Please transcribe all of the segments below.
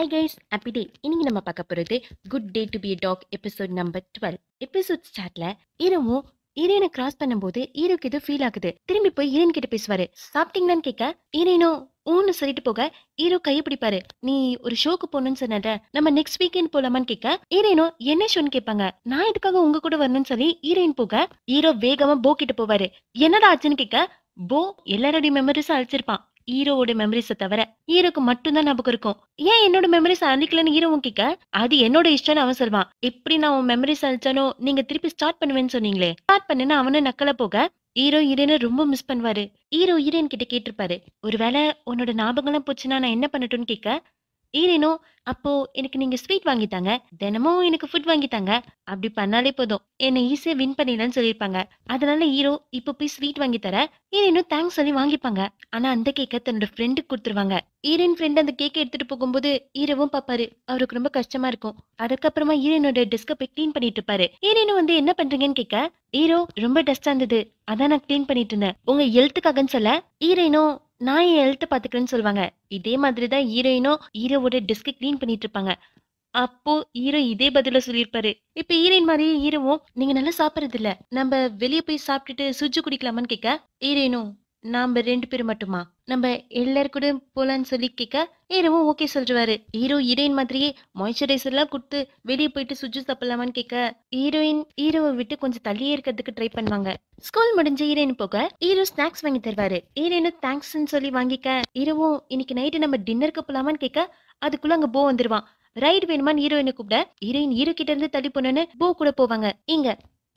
ஐ guys happy day இன்னைக்கு நம்ம பார்க்க போகிறது good day to be dog episode number twelve episode ஸ்டார்ட்ல இரவும் ஹீரோயினை கிராஸ் பண்ணும்போது ஹீரோக்கு இது ஃபீல் ஆகுது திரும்பி போய் ஹீரோயின் கிட்ட பேசுவாரு சாப்பிட்டீங்களான்னு கேட்க ஹீரோயினோ ஊன்னு சொல்லிட்டு போக ஹீரோ கையை பிடிப்பாரு நீ ஒரு ஷோக்கு போகணும்னு சொன்னத நம்ம நெக்ஸ்ட் வீக்கெண்ட் போலாமான்னு கேட்க ஹீரோயினோ என்ன ஷோன்னு கேட்பாங்க நான் இதுக்காக உங்க கூட வரணும்னு சொல்லி ஹீரோயின் போக ஹீரோ வேகமா போ கிட்ட போவாரு என்னடா ஆச்சுன்னு கேட்க போ எல்லாரோடைய மெமரிஸும் அழைச்சிருப்பான் ஹீரோவோட மெமரிஸை தவிர ஹீரோக்கு மட்டும்தான் ஞாபகம் இருக்கும் ஏன் என்னோட மெமரிஸ் அழிக்கலன்னு ஹீரோவும் கேட்க அது என்னோட இஷ்டம்னு அவன் சொல்வான் எப்படி நான் உன் மெமரிஸ் அழிச்சானோ நீங்க திருப்பி ஸ்டார்ட் பண்ணுவேன்னு சொன்னீங்களே ஸ்டார்ட் பண்ணுன்னு அவனை நக்கல போக ஹீரோ ஹீரோயினை ரொம்ப மிஸ் பண்ணுவாரு ஹீரோ ஹீரோயின் கிட்ட கேட்டிருப்பாரு ஒருவேளை உன்னோட ஞாபகம்லாம் போச்சுன்னா நான் என்ன பண்ணட்டும்னு கேட்க ஏனேனோ அப்போ எனக்கு நீங்க ஸ்வீட் வாங்கித்தாங்க தினமும் எனக்கு ஃபுட் வாங்கித்தாங்க அப்படி பண்ணாலே போதும் என்னை ஈஸியா வின் பண்ணிடலாம்னு சொல்லியிருப்பாங்க அதனால ஹீரோ இப்போ போய் ஸ்வீட் வாங்கி தர ஏனேனோ தேங்க்ஸ் சொல்லி வாங்கிப்பாங்க ஆனா அந்த கேக்கை தன்னோட ஃப்ரெண்டுக்கு கொடுத்துருவாங்க ஈரன் ஃப்ரெண்ட் அந்த கேக்கை எடுத்துட்டு போகும்போது ஈரவும் பாப்பாரு அவருக்கு ரொம்ப கஷ்டமா இருக்கும் அதுக்கப்புறமா ஈரனோட டெஸ்கை போய் கிளீன் பண்ணிட்டு இருப்பாரு ஈரனும் வந்து என்ன பண்றீங்கன்னு கேட்க ஹீரோ ரொம்ப டஸ்டா இருந்தது அதான் நான் கிளீன் பண்ணிட்டு இருந்தேன் உங்க ஹெல்த்துக்காகன்னு சொல்ல ஈரனும் நான் என் ஹெல்த்தை பார்த்துக்கிறேன்னு சொல்லுவாங்க இதே மாதிரி தான் ஹீரோயினும் ஹீரோவோட டெஸ்க்கு க்ளீன் பண்ணிட்டு இருப்பாங்க அப்போ ஹீரோ இதே பதில சொல்லியிருப்பாரு இப்ப ஹீரோயின் மாதிரியே ஹீரோவும் நீங்க நல்லா சாப்பிட்றது இல்ல நம்ம வெளியே போய் சாப்பிட்டுட்டு சுஜி குடிக்கலாமான்னு கேட்க ஹீரோயினும் நாம ரெண்டு பேரும் மட்டுமா நம்ம எல்லாரும் கூட போலான்னு சொல்லி கேட்க ஹீரோவும் ஓகே சொல்றாரு ஹீரோ ஹீரோயின் மாதிரியே மாய்ஸ்சரைசர் எல்லாம் கொடுத்து வெளியே போயிட்டு சுஜூஸ் தப்பலாமான்னு கேட்க ஹீரோயின் ஹீரோவை விட்டு கொஞ்சம் தள்ளியே இருக்கிறதுக்கு ட்ரை பண்ணுவாங்க ஸ்கூல் முடிஞ்ச ஹீரோயின் போக ஹீரோ ஸ்நாக்ஸ் வாங்கி தருவாரு ஹீரோயினும் தேங்க்ஸ் சொல்லி வாங்கிக்க ஹீரோவும் இன்னைக்கு நைட்டு நம்ம டின்னருக்கு போலாமான்னு கேட்க அதுக்குள்ள அங்க போ வந்துருவான் ரைடு வேணுமான்னு ஹீரோயினை கூப்பிட ஹீரோயின் ஹீரோ கிட்ட இருந்து தள்ளி போனோன்னு போ கூட போவாங்க இங்க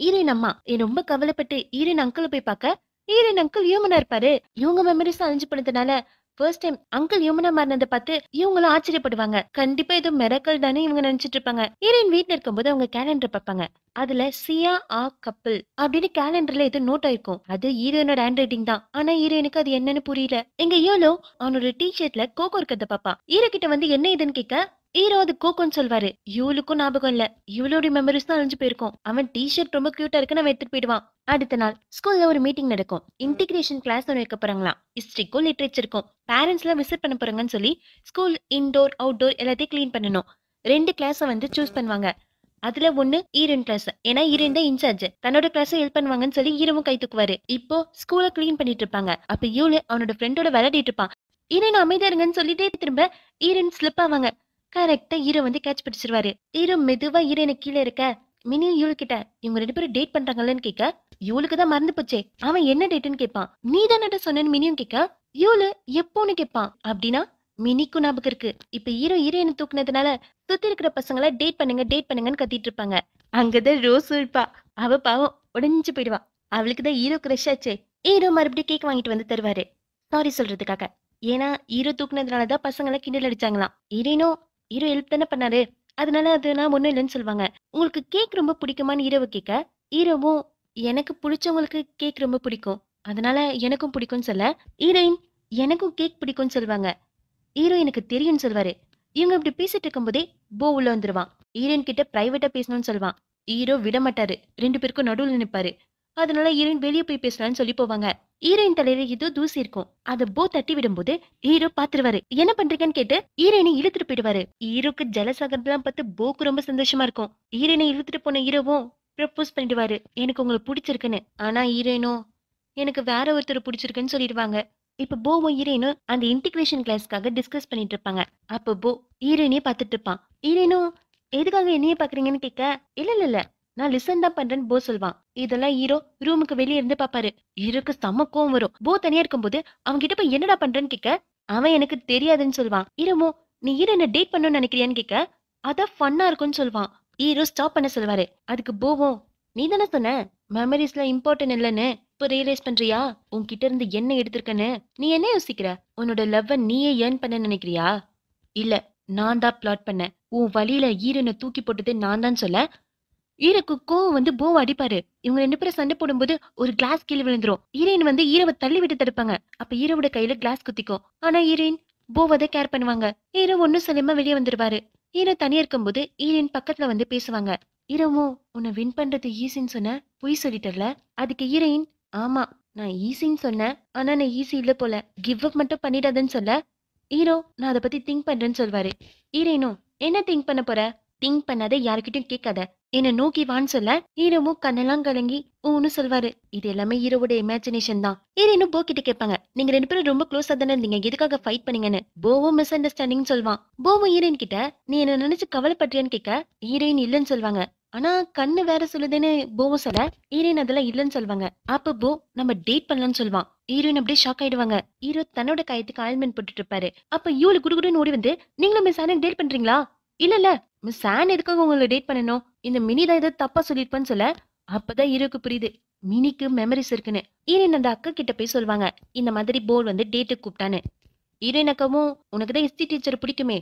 ஹீரோயின் அம்மா ரொம்ப கவலைப்பட்டு ஹீரோயின் அங்கிள் போய் பார்க்க ஈரன் அங்கிள் ஹியூமனா இருப்பாரு இவங்க மெமரிஸ் அழிஞ்சு போனதுனால ஃபர்ஸ்ட் டைம் அங்கிள் ஹியூமனா மாறினதை பார்த்து இவங்களும் ஆச்சரியப்படுவாங்க கண்டிப்பா ஏதோ மெரக்கல் தானே இவங்க நினைச்சிட்டு இருப்பாங்க ஈரன் வீட்டுல இருக்கும்போது அவங்க கேலண்டர் பார்ப்பாங்க அதுல சியா ஆ கப்பல் அப்படின்னு கேலண்டர்ல ஏதோ நோட் ஆயிருக்கும் அது ஹீரோயினோட ஹேண்ட் ரைட்டிங் தான் ஆனா ஹீரோயினுக்கு அது என்னன்னு புரியல எங்க யோலோ அவனோட டி ஷர்ட்ல கோகோ இருக்கிறத பாப்பா ஹீரோ கிட்ட வந்து என்ன இதுன்னு கேட்க ஈரோது அதுக்கு கோக்கோன்னு சொல்வாரு இவளுக்கும் ஞாபகம் இல்ல இவளோட மெமரிஸ் தான் அழிஞ்சு போயிருக்கோம் அவன் டி ஷர்ட் ரொம்ப கியூட்டா இருக்குன்னு அவன் எடுத்துட்டு போயிடுவான் அடுத்த நாள் ஸ்கூல்ல ஒரு மீட்டிங் நடக்கும் இன்டிகிரேஷன் கிளாஸ் ஒன்று வைக்க போறாங்களாம் ஹிஸ்டரிக்கும் லிட்ரேச்சருக்கும் பேரண்ட்ஸ்லாம் விசிட் பண்ண போறாங்கன்னு சொல்லி ஸ்கூல் இன்டோர் அவுட்டோர் எல்லாத்தையும் கிளீன் பண்ணணும் ரெண்டு கிளாஸை வந்து சூஸ் பண்ணுவாங்க அதுல ஒண்ணு ஈரன் கிளாஸ் ஏன்னா ஈரன் தான் இன்சார்ஜ் தன்னோட கிளாஸ் ஹெல்ப் பண்ணுவாங்கன்னு சொல்லி ஈரமும் கை தூக்குவாரு இப்போ ஸ்கூல கிளீன் பண்ணிட்டு இருப்பாங்க அப்ப இவளு அவனோட ஃப்ரெண்டோட விளையாடிட்டு இருப்பான் ஈரன் அமைதியாருங்கன்னு இருங்கன்னு சொல்லிட்டே திரும்ப ஈரன் ஸ்லிப் ஆவாங்க கரெக்டா ஈரோ வந்து கேட்ச் பிடிச்சிருவாரு ஈரோ மெதுவா ஈரோ எனக்கு கீழே இருக்க மினி யூல் கிட்ட இவங்க ரெண்டு பேரும் டேட் பண்றாங்கல்லன்னு கேட்க யூலுக்கு தான் மறந்து போச்சே அவன் என்ன டேட்டுன்னு கேட்பான் நீ தானடா சொன்னேன்னு மினியும் கேட்க யூலு எப்போன்னு கேட்பான் அப்படின்னா மினிக்கும் ஞாபகம் இருக்கு இப்ப ஈரோ ஈரோயினை தூக்குனதுனால சுத்தி இருக்கிற பசங்கள டேட் பண்ணுங்க டேட் பண்ணுங்கன்னு கத்திட்டு இருப்பாங்க அங்கதான் ரோஸ் இருப்பா அவ பாவம் உடஞ்சு போயிடுவா அவளுக்கு தான் ஹீரோ கிரஷ் ஆச்சு ஹீரோ மறுபடியும் கேக் வாங்கிட்டு வந்து தருவாரு சாரி சொல்றதுக்காக ஏன்னா ஹீரோ தூக்குனதுனாலதான் பசங்களை கிண்டல் அடிச்சாங்களாம் ஈரேனோ ஹீரோ ஹெல்ப் தானே பண்ணாரு அதனால அது நான் ஒன்றும் இல்லைன்னு சொல்லுவாங்க உங்களுக்கு கேக் ரொம்ப பிடிக்குமான்னு ஹீரோவை கேட்க ஹீரோவும் எனக்கு பிடிச்சவங்களுக்கு கேக் ரொம்ப பிடிக்கும் அதனால எனக்கும் பிடிக்கும்னு சொல்ல ஹீரோயின் எனக்கும் கேக் பிடிக்கும்னு சொல்லுவாங்க ஹீரோ எனக்கு தெரியும்னு சொல்வாரு இவங்க இப்படி பேசிட்டு போதே போ உள்ள வந்துருவான் ஹீரோயின் கிட்ட பிரைவேட்டா பேசணும்னு சொல்லுவான் ஹீரோ விட மாட்டாரு ரெண்டு பேருக்கும் நடுவில் நினைப்பாரு அதனால ஹீரோயின் வெளியே போய் பேசலாம்னு சொல்லி போவாங்க ஹீரோயின் தலையில ஏதோ தூசி இருக்கும் அத போ தட்டி விடும்போது ஹீரோ பாத்துருவாரு என்ன பண்றீங்கன்னு கேட்டு ஹீரோயினை இழுத்துட்டு போயிடுவாரு ஹீரோக்கு ஜலசாகர்லாம் பார்த்து போக்கு ரொம்ப சந்தோஷமா இருக்கும் ஹீரோயினை இழுத்துட்டு போன ஹீரோவும் ப்ரப்போஸ் பண்ணிடுவாரு எனக்கு உங்களை பிடிச்சிருக்குன்னு ஆனா ஹீரோயினோ எனக்கு வேற ஒருத்தர் பிடிச்சிருக்குன்னு சொல்லிடுவாங்க இப்ப போவும் ஹீரோயினும் அந்த இன்டிகிரேஷன் கிளாஸ்க்காக டிஸ்கஸ் பண்ணிட்டு இருப்பாங்க அப்போ போ ஹீரோயினே பாத்துட்டு இருப்பான் ஹீரோயினும் எதுக்காக என்னையே பாக்குறீங்கன்னு கேட்க இல்ல இல்ல இல்ல நான் லிசன் தான் பண்றேன்னு போ சொல்லுவான் இதெல்லாம் ஹீரோ ரூமுக்கு வெளியே இருந்து பாப்பாரு ஹீரோக்கு செம்ம கோவம் வரும் போ தனியா இருக்கும்போது அவன் கிட்ட போய் என்னடா பண்றேன்னு கேட்க அவன் எனக்கு தெரியாதுன்னு சொல்லுவான் இரமோ நீ ஹீரோ என்ன டேட் பண்ணணும்னு நினைக்கிறியான்னு கேட்க அதான் ஃபன்னா இருக்கும்னு சொல்லுவான் ஹீரோ ஸ்டாப் பண்ண சொல்லுவாரு அதுக்கு போவோம் நீ தானே சொன்ன மெமரிஸ்ல இம்பார்ட்டன்ட் இல்லைன்னு இப்போ ரியலைஸ் பண்றியா உன்கிட்ட இருந்து என்ன எடுத்திருக்கன்னு நீ என்ன யோசிக்கிற உன்னோட லவ்வை நீயே ஏர்ன் பண்ண நினைக்கிறியா இல்ல நான் தான் பிளாட் பண்ணேன் உன் வழியில ஈரனை தூக்கி போட்டது நான் தான் சொல்ல ஈரக்கு கோவம் வந்து போவ அடிப்பாரு இவங்க ரெண்டு பேரும் சண்டை போடும்போது ஒரு கிளாஸ் கீழே விழுந்துரும் ஹீரோயின் வந்து ஈரவை தள்ளி விட்டு தடுப்பாங்க அப்ப ஈரவோட கையில கிளாஸ் குத்திக்கும் ஆனா ஹீரோயின் போவதை கேர் பண்ணுவாங்க ஈரோ ஒன்னும் சொல்லாம வெளியே வந்துருவாரு ஹீரோ தனியா இருக்கும்போது ஹீரோயின் பக்கத்துல வந்து பேசுவாங்க ஹீரோமோ உன்னை வின் பண்றது ஈஸின்னு சொன்ன பொய் சொல்லிட்டல அதுக்கு ஹீரோயின் ஆமா நான் ஈஸின்னு சொன்னேன் ஆனா நான் ஈஸி இல்ல போல கிவ் அப் மட்டும் பண்ணிடாதன்னு சொல்ல ஈரோ நான் அதை பத்தி திங்க் பண்றேன்னு சொல்வாரு ஹீரோயினும் என்ன திங்க் பண்ண போற திங்க் பண்ணாத யாருக்கிட்டையும் கேட்காத என்னை நோக்கி வான்னு சொல்ல ஹீரோமும் கண்ணெல்லாம் கலங்கி ஊன்னு சொல்வாரு இது எல்லாமே ஹீரோவோட இமேஜினேஷன் தான் இரேனும் போ கிட்ட கேட்பாங்க நீங்க ரெண்டு பேரும் ரொம்ப க்ளோஸா தானே இருந்தீங்க எதுக்காக ஃபைட் பண்ணீங்கன்னு போவும் மிஸ் அண்டர்ஸ்டாண்டிங் சொல்வான் போவும் ஹீரோயின் கிட்ட நீ என்ன நினைச்சு கவலைப்பட்டியான்னு கேட்க ஹீரோயின் இல்லைன்னு சொல்வாங்க ஆனா கண்ணு வேற சொல்லுதுன்னு போவும் சொல்ல ஈரேன் அதெல்லாம் இல்லைன்னு சொல்வாங்க அப்ப போ நம்ம டேட் பண்ணலாம்னு சொல்வான் ஹீரோயின் அப்படியே ஷாக் ஆயிடுவாங்க ஹீரோ தன்னோட கயத்துக்கு ஆயில்மெண்ட் போட்டுட்டு இருப்பாரு அப்ப இவளு குடுக்குடுன்னு ஓடி வந்து நீங்களும் மிஸ் ஆனா டேட் பண்றீங்களா இல்ல இல்ல மிஸ் ஆன் எதுக்காக உங்களை டேட் பண்ணணும் இந்த மினி தான் ஏதோ தப்பா சொல்லிருப்பேன்னு சொல்ல அப்பதான் இருக்கு புரியுது மினிக்கு மெமரிஸ் இருக்குன்னு ஈரன் அந்த அக்கா கிட்ட போய் சொல்லுவாங்க இந்த மாதிரி போர் வந்து டேட்டுக்கு கூப்பிட்டான்னு ஈரன் அக்காவும் உனக்கு தான் ஹிஸ்டி டீச்சர் பிடிக்குமே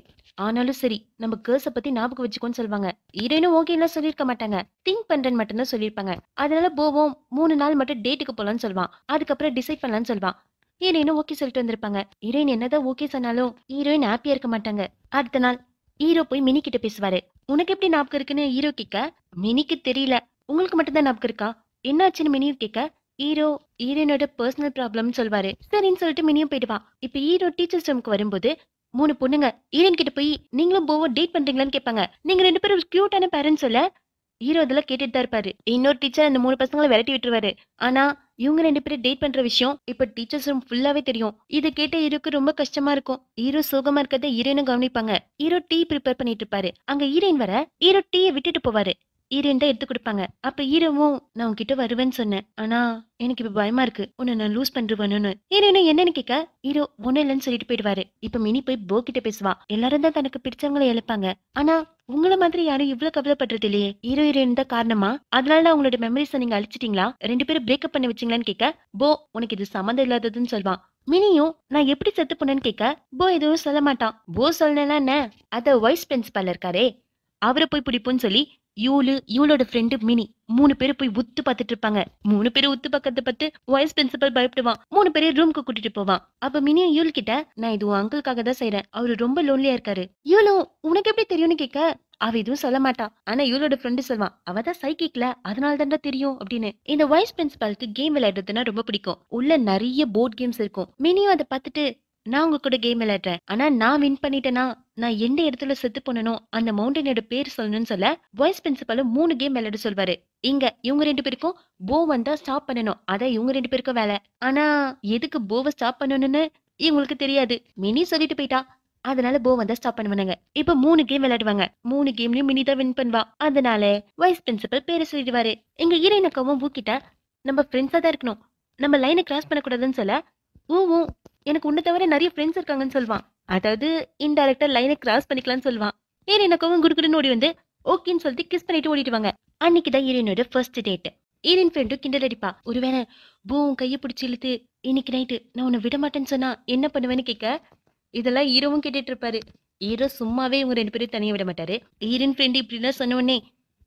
ஆனாலும் சரி நம்ம கேர்ள்ஸை பத்தி ஞாபகம் வச்சுக்கோன்னு சொல்லுவாங்க ஈரனும் ஓகே எல்லாம் சொல்லியிருக்க மாட்டாங்க திங்க் பண்றேன்னு மட்டும்தான் சொல்லியிருப்பாங்க அதனால போவோம் மூணு நாள் மட்டும் டேட்டுக்கு போலான்னு சொல்லுவான் அதுக்கப்புறம் டிசைட் பண்ணலான்னு சொல்லுவான் ஹீரோயினும் ஓகே சொல்லிட்டு வந்திருப்பாங்க ஹீரோயின் என்னதான் ஓகே சொன்னாலும் ஹீரோயின் ஹாப்பியா இருக்க மாட்டாங்க அடுத்த நாள் ஹீரோ போய் மினி கிட்ட பேசுவாரு உனக்கு எப்படி ஞாபகம் இருக்குன்னு ஹீரோ கேட்க மினிக்கு தெரியல உங்களுக்கு மட்டும்தான் ஞாபகம் இருக்கா என்னாச்சுன்னு மினியும் கேட்க ஹீரோ ஹீரோனோட பர்சனல் ப்ராப்ளம்னு சொல்வாரு சரின்னு சொல்லிட்டு மினியும் போயிடுவா இப்ப ஹீரோ டீச்சர்ஸ் ரூமுக்கு வரும்போது மூணு பொண்ணுங்க ஈரன் கிட்ட போய் நீங்களும் போவோ டேட் பண்றீங்களான்னு கேட்பாங்க நீங்க ரெண்டு பேரும் க்யூட்டான பேரண்ட்ஸ் சொல்ல ஹீரோ இதெல்லாம் கேட்டுட்டு தான் இருப்பாரு இன்னொரு டீச்சர் அந்த மூணு பசங்களை விரட்டி விட்டுருவாரு ஆனா இவங்க ரெண்டு பேரும் டேட் பண்ற விஷயம் இப்ப டீச்சர்ஸ் ரூம் ஃபுல்லாவே தெரியும் இது கேட்ட இருக்கு ரொம்ப கஷ்டமா இருக்கும் ஈரோ சோகமா இருக்கிறத ஹீரோயினும் கவனிப்பாங்க ஈரோ டீ ப்ரிப்பேர் பண்ணிட்டு இருப்பாரு அங்க ஈரோன் வர ஈரோ டீயை விட்டுட்டு போவாரு ஈரன் தான் எடுத்து கொடுப்பாங்க அப்ப ஈரமும் நான் உன்கிட்ட வருவேன்னு சொன்னேன் ஆனா எனக்கு இப்ப பயமா இருக்கு உன்னை நான் லூஸ் பண்றேன்னு ஈரனும் என்னன்னு கேட்க ஈரோ ஒண்ணு இல்லைன்னு சொல்லிட்டு போயிடுவாரு இப்ப மினி போய் போ கிட்ட பேசுவா எல்லாரும் தான் தனக்கு பிடிச்சவங்களை இழப்பாங்க ஆனா உங்கள மாதிரி யாரும் இவ்வளவு கவலைப்படுறது இல்லையே ஹீரோ ஹீரோயின் தான் காரணமா அதனால உங்களோட மெமரிஸ் நீங்க அழிச்சிட்டீங்களா ரெண்டு பேரும் பிரேக்கப் பண்ணி வச்சீங்களான்னு கேட்க போ உனக்கு இது சம்மந்தம் இல்லாததுன்னு சொல்வான் மினியும் நான் எப்படி செத்து போனேன்னு கேட்க போ எதுவும் சொல்ல மாட்டான் போ சொல்லணும்னா என்ன அத வைஸ் பிரின்சிபால் இருக்காரே அவரை போய் பிடிப்போன்னு சொல்லி யூலு யூலோட ஃப்ரெண்டு மினி மூணு பேர் போய் உத்து பார்த்துட்டு இருப்பாங்க மூணு பேரும் உத்து பக்கத்தை பார்த்து வைஸ் பிரின்சிபல் பயப்படுவான் மூணு பேரும் ரூம்க்கு கூட்டிட்டு போவான் அப்ப மினியும் யூல் கிட்ட நான் இது உன் அங்கிள்காக தான் செய்யறேன் அவரு ரொம்ப லோன்லியா இருக்காரு யூலு உனக்கு எப்படி தெரியும்னு கேட்க அவ எதுவும் சொல்ல மாட்டான் ஆனா யூலோட ஃப்ரெண்டு சொல்வான் அவ தான் சைக்கிக்ல அதனால தான் தெரியும் அப்படின்னு இந்த வைஸ் பிரின்சிபாலுக்கு கேம் விளையாடுறதுன்னா ரொம்ப பிடிக்கும் உள்ள நிறைய போர்ட் கேம்ஸ் இருக்கும் மினியும் அதை பார்த்துட்டு நான் உங்க கூட கேம் விளையாடுறேன் ஆனா நான் வின் பண்ணிட்டேனா நான் எந்த இடத்துல செத்து பண்ணணும் அந்த மவுண்டனோட பேர் சொல்லணும்னு சொல்ல வாய்ஸ் பிரின்சிபலும் மூணு கேம் விளையாட சொல்வாரு இங்க இவங்க ரெண்டு பேருக்கும் போ தான் ஸ்டாப் பண்ணணும் அதான் இவங்க ரெண்டு பேருக்கும் வேலை ஆனா எதுக்கு போவை ஸ்டாப் பண்ணணும்னு இவங்களுக்கு தெரியாது மினி சொல்லிட்டு போயிட்டா அதனால போ வந்தா ஸ்டாப் பண்ணுவாங்க இப்ப மூணு கேம் விளையாடுவாங்க மூணு கேம்லயும் மினி தான் வின் பண்ணுவா அதனால வைஸ் பிரின்சிபல் பேரை சொல்லிடுவாரு எங்க ஈரனக்காவும் பூக்கிட்ட நம்ம ஃப்ரெண்ட்ஸா தான் இருக்கணும் நம்ம லைனை கிராஸ் பண்ணக்கூடாதுன்னு சொல்ல ஊவும் எனக்கு உன்னை தவிர நிறைய ஃப்ரெண்ட்ஸ் இருக்காங்கன்னு சொல்லுவான் அதாவது இன்டைரக்டா லைனை கிராஸ் பண்ணிக்கலாம்னு சொல்லுவான் ஹீரோயினுக்கும் குடுக்குடுன்னு ஓடி வந்து ஓகேன்னு சொல்லிட்டு கிஸ் பண்ணிட்டு ஓடிடுவாங்க அன்னைக்கு தான் ஹீரோயினோட ஃபர்ஸ்ட் டேட் ஈரின் ஃப்ரெண்டும் கிண்டல் அடிப்பா ஒருவேளை பூ உன் கையை பிடிச்சி இழுத்து இன்னைக்கு நைட்டு நான் உன்னை விட மாட்டேன்னு சொன்னா என்ன பண்ணுவேன்னு கேட்க இதெல்லாம் ஹீரோவும் கேட்டுட்டு இருப்பாரு ஹீரோ சும்மாவே இவங்க ரெண்டு பேரும் தனியாக விட மாட்டாரு ஈரின் ஃப்ரெண்டு இப்படின்னா சொன்ன உடனே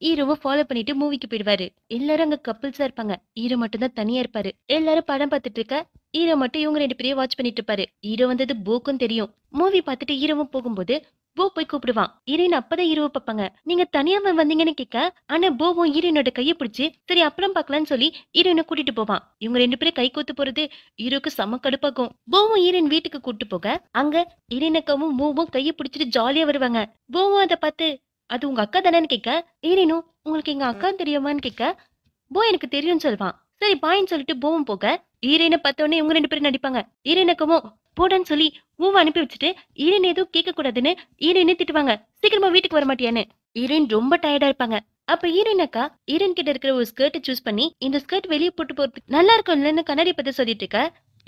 ஹீரோவை ஃபாலோ பண்ணிட்டு மூவிக்கு போயிடுவாரு எல்லாரும் அங்க கப்பிள்ஸா இருப்பாங்க ஈரோ மட்டும் தான் தனியா இருப்பாரு எல்லாரும் படம் பார்த்துட்டு இருக்க ஈரோ மட்டும் இவங்க ரெண்டு பேரையும் வாட்ச் பண்ணிட்டு இருப்பாரு ஈரோ வந்தது போக்கும் தெரியும் மூவி பார்த்துட்டு ஈரோவும் போகும்போது போ போய் கூப்பிடுவான் ஈரன் அப்பதான் ஈரோ பார்ப்பாங்க நீங்க தனியாம வந்தீங்கன்னு கேட்க ஆனா போவும் ஈரனோட கையை பிடிச்சி சரி அப்புறம் பாக்கலாம்னு சொல்லி ஈரனை கூட்டிட்டு போவான் இவங்க ரெண்டு பேரும் கை கூத்து போறது ஈரோக்கு செம கடுப்பாகும் போவும் ஈரன் வீட்டுக்கு கூட்டு போக அங்க ஈரனக்காவும் மூவும் கையை பிடிச்சிட்டு ஜாலியா வருவாங்க போவும் அதை பார்த்து அது உங்க அக்கா தானேன்னு கேட்க ஏனினும் உங்களுக்கு எங்க அக்கா தெரியுமான்னு கேட்க போ எனக்கு தெரியும்னு சொல்வான் சரி பாயின்னு சொல்லிட்டு போவும் போக ஈரேன பார்த்தோன்னே இவங்க ரெண்டு பேரும் நடிப்பாங்க ஈரேனக்கமோ போடான்னு சொல்லி ஊவ அனுப்பி வச்சுட்டு ஈரேன் எதுவும் கேட்கக்கூடாதுன்னு ஈரேனே திட்டுவாங்க சீக்கிரமா வீட்டுக்கு வர மாட்டியான்னு ஈரேன் ரொம்ப டயர்டா இருப்பாங்க அப்ப ஈரேனக்கா அக்கா ஈரன் கிட்ட இருக்கிற ஒரு ஸ்கர்ட்டை சூஸ் பண்ணி இந்த ஸ்கர்ட் வெளியே போட்டு போறது நல்லா இருக்கும் இல்லைன்னு கண்ணாடி பத்தி சொல்லிட்டு இருக்க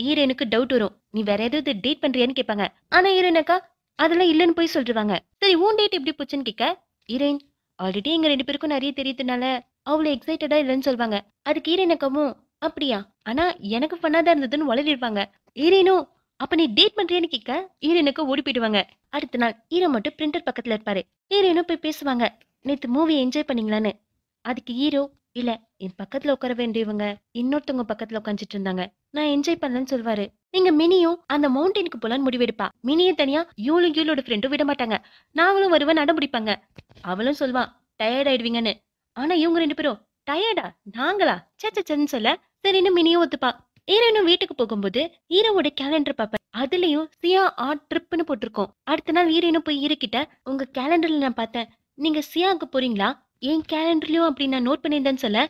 ஈரேனுக்கு டவுட் வரும் நீ வேற ஏதாவது டேட் பண்றியான்னு கேட்பாங்க ஆனா ஈரேனக்கா அதெல்லாம் இல்லன்னு போய் சொல்றாங்க சரி உன் டேட் எப்படி போச்சுன்னு கேட்க ஈரேன் ஆல்ரெடி எங்கள் ரெண்டு பேருக்கும் நிறைய தெரியுதுனால அவ்வளோ எக்ஸைட்டடாக இல்லைன்னு சொல்லுவாங்க அதுக்கு ஈரேனக்கமும் அப்படியா ஆனால் எனக்கு பண்ணாதான் இருந்ததுன்னு வளரிடுவாங்க ஈரேனும் அப்போ நீ டேட் பண்ணுறேன்னு கேட்க ஈரேனுக்கு ஓடி போயிடுவாங்க அடுத்த நாள் ஈரன் மட்டும் பிரிண்டர் பக்கத்தில் இருப்பாரு ஈரேனும் போய் பேசுவாங்க நேற்று மூவி என்ஜாய் பண்ணீங்களான்னு அதுக்கு ஹீரோ இல்லை என் பக்கத்தில் உட்கார வேண்டியவங்க இன்னொருத்தவங்க பக்கத்தில் உட்காந்துட்டு இருந்தாங்க நான் என்ஜாய் பண்ணலன்னு சொல்வாரு நீங்க மினியும் அந்த மவுண்டைனுக்கு போலான்னு முடிவெடுப்பா மினியை தனியா யூலும் யூலோட ஃப்ரெண்டும் விட மாட்டாங்க நாங்களும் வருவேன் முடிப்பாங்க அவளும் சொல்வா டயர்ட் ஆயிடுவீங்கன்னு ஆனா இவங்க ரெண்டு பேரும் டயர்டா நாங்களா சச்சன்னு சொல்ல சரின்னு மினியும் ஒத்துப்பா ஈரனும் வீட்டுக்கு போகும்போது ஈரோட கேலண்டர் பார்ப்பேன் அதுலயும் சியா ஆர்ட் ட்ரிப்னு போட்டிருக்கோம் அடுத்த நாள் ஈரனும் போய் ஈரக்கிட்ட உங்க கேலண்டர்ல நான் பார்த்தேன் நீங்க சியாவுக்கு போறீங்களா என் கேலண்டர்லயும் அப்படி நான் நோட் பண்ணியிருந்தேன்னு சொல்ல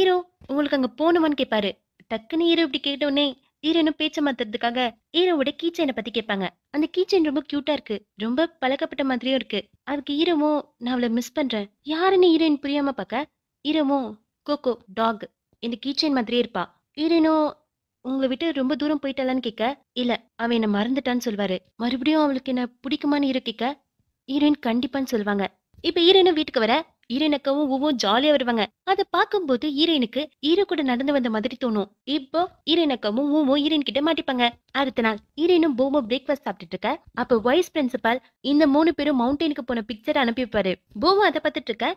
ஈரோ உங்களுக்கு அங்க போகணுமான்னு கேட்பாரு டக்குன்னு ஈரோ இப்படி கேட்டோன்னே ஹீரோனும் பேச்ச மாத்துறதுக்காக ஹீரோவோட கீச்சைனை பத்தி கேட்பாங்க அந்த கீச்சைன் ரொம்ப கியூட்டா இருக்கு ரொம்ப பழக்கப்பட்ட மாதிரியும் இருக்கு அதுக்கு ஈரமோ நான் அவளை மிஸ் பண்றேன் யாருன்னு ஹீரோயின் புரியாம பார்க்க ஈரமோ கோகோ டாக் இந்த கீச்சைன் மாதிரியே இருப்பா ஹீரோனும் உங்களை விட்டு ரொம்ப தூரம் போயிட்டாளான்னு கேட்க இல்ல அவன் என்ன மறந்துட்டான்னு சொல்வாரு மறுபடியும் அவளுக்கு என்ன பிடிக்குமான்னு இரு கேட்க ஹீரோயின் கண்டிப்பான்னு சொல்லுவாங்க இப்ப ஈரோனும் வீட்டுக்கு வர ஈரனுக்கவும் ஒவ்வொரு ஜாலியா வருவாங்க அதை பார்க்கும்போது ஈரனுக்கு ஈரோ கூட நடந்து வந்த மாதிரி தோணும் இப்போ ஈரனுக்கவும் ஊமோ ஈரன் கிட்ட மாட்டிப்பாங்க அடுத்த நாள் ஈரனும் பூமோ பிரேக்ஃபாஸ்ட் சாப்பிட்டு இருக்க அப்ப வைஸ் பிரின்சிபால் இந்த மூணு பேரும் மவுண்டெயினுக்கு போன பிக்சர் அனுப்பிப்பாரு பூமோ அதை பார்த்துட்டு இருக்க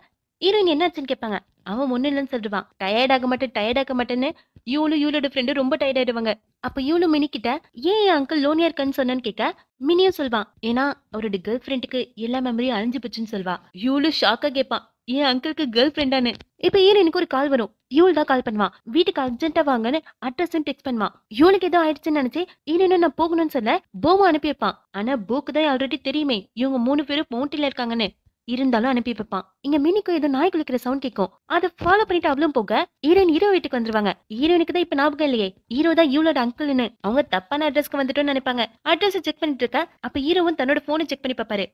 ஹீரோயின் என்னாச்சுன்னு கேட்பாங்க அவன் ஒன்றும் இல்லைன்னு சொல்லிடுவான் டயர்ட் ஆக மாட்டேன் டயர்ட் ஆக மாட்டேன்னு யூலு யூலோட ஃப்ரெண்டு ரொம்ப டயர்ட் ஆயிடுவாங்க அப்ப மினி மினிக்கிட்ட ஏன் என் அங்கிள் லோனியா இருக்கான்னு சொன்னேன்னு கேட்க மினியும் சொல்வான் ஏன்னா அவரோட கேர்ள் ஃப்ரெண்டுக்கு எல்லா மெமரியும் அழிஞ்சு போச்சுன்னு சொல்வா யூலு ஷாக்கா கேட்பான் என் அங்கிளுக்கு கேர்ள் ஃப்ரெண்டானு இப்ப ஏன் எனக்கு ஒரு கால் வரும் யூல் தான் கால் பண்ணுவான் வீட்டுக்கு அர்ஜென்ட்டா வாங்கன்னு அட்ரஸும் டெக்ஸ்ட் பண்ணுவான் யூனுக்கு ஏதோ ஆயிடுச்சுன்னு நினைச்சு ஈனு நான் போகணும்னு சொல்ல போமா வைப்பான் ஆனா போக்கு தான் ஆல்ரெடி தெரியுமே இவங்க மூணு பேரும் மவுண்டில இருக்காங்கன்னு இருந்தாலும் அனுப்பி வைப்பான் இங்க மினிக்கும் ஏதோ நாய் குளிக்கிற சவுண்ட் கேட்கும் அதை ஃபாலோ பண்ணிட்டு அவளும் போக ஹீரோயின் ஹீரோ வீட்டுக்கு வந்துருவாங்க ஹீரோயினுக்கு தான் இப்ப ஞாபகம் இல்லையே ஹீரோ தான் இவளோட அங்கிள்னு அவங்க தப்பான அட்ரஸ்க்கு வந்துட்டோம்னு நினைப்பாங்க அட்ரஸ் செக் பண்ணிட்டு இருக்க அப்ப ஹீரோவும் தன்னோட போனை செக் பண்ணி பார்ப்பாரு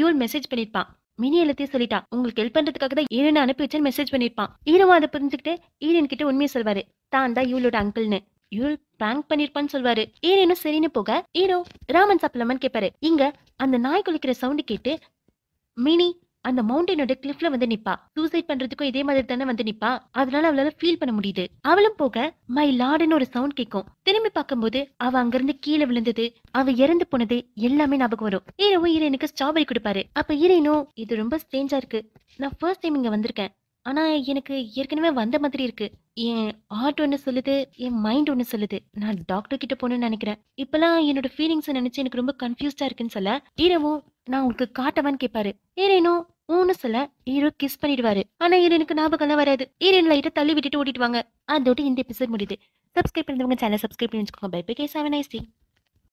யூல் மெசேஜ் பண்ணிருப்பான் மினி எல்லாத்தையும் சொல்லிட்டான் உங்களுக்கு ஹெல்ப் பண்றதுக்காக தான் ஈரன் அனுப்பி வச்சு மெசேஜ் பண்ணிருப்பான் ஈரோ அதை புரிஞ்சுக்கிட்டு ஈரன் கிட்ட உண்மையை சொல்வாரு தான் தான் இவளோட அங்கிள்னு இவள் பிராங்க் பண்ணிருப்பான்னு சொல்வாரு ஈரனும் சரின்னு போக ஈரோ ராமன் சாப்பிடலாமான்னு கேட்பாரு இங்க அந்த நாய் குளிக்கிற சவுண்டு கேட்டு மினி அந்த மவுண்டனோட கிளிஃப்ல வந்து நிப்பா சூசைட் பண்றதுக்கும் இதே மாதிரி தானே வந்து நிப்பா அதனால அவளால ஃபீல் பண்ண முடியுது அவளும் போக மை லார்டுன்னு ஒரு சவுண்ட் கேட்கும் திரும்பி பார்க்கும்போது அவ அங்கிருந்து கீழே விழுந்தது அவ இறந்து போனது எல்லாமே ஞாபகம் வரும் ஹீரோவும் ஹீரோனுக்கு ஸ்ட்ராபெரி கொடுப்பாரு அப்ப ஹீரோனும் இது ரொம்ப ஸ்ட்ரேஞ்சா இருக்கு நான் ஃபர்ஸ்ட் டைம் இங்க வந்திருக்கேன் ஆனா எனக்கு ஏற்கனவே வந்த மாதிரி இருக்கு என் ஹார்ட் ஒன்று சொல்லுது என் மைண்ட் ஒன்று சொல்லுது நான் டாக்டர் கிட்ட போகணும்னு நினைக்கிறேன் இப்பெல்லாம் என்னோட ஃபீலிங்ஸை நினைச்சு எனக்கு ரொம்ப கன்ஃபியூஸ்டா இருக்குன்னு சொல்ல ஹீரோவும் நான் உங்களுக்கு காட்டவான்னு கேட்பாரு ஹீரோனும் ஊன்னு சொல்ல ஹீரோ கிஸ் பண்ணிடுவாரு ஆனா ஹீரோனுக்கு ஞாபகம் வராது ஹீரோயின் லைட்டை தள்ளி விட்டுட்டு ஓட்டிட்டு வாங்க அதோட இந்த எபிசோட் முடியுது சப்ஸ்கிரைப் பண்ணுறவங்க சேனல் சப்ஸ்கிரைப் பண்ணி வச்சுக்கோங்க bye bye guys have nice day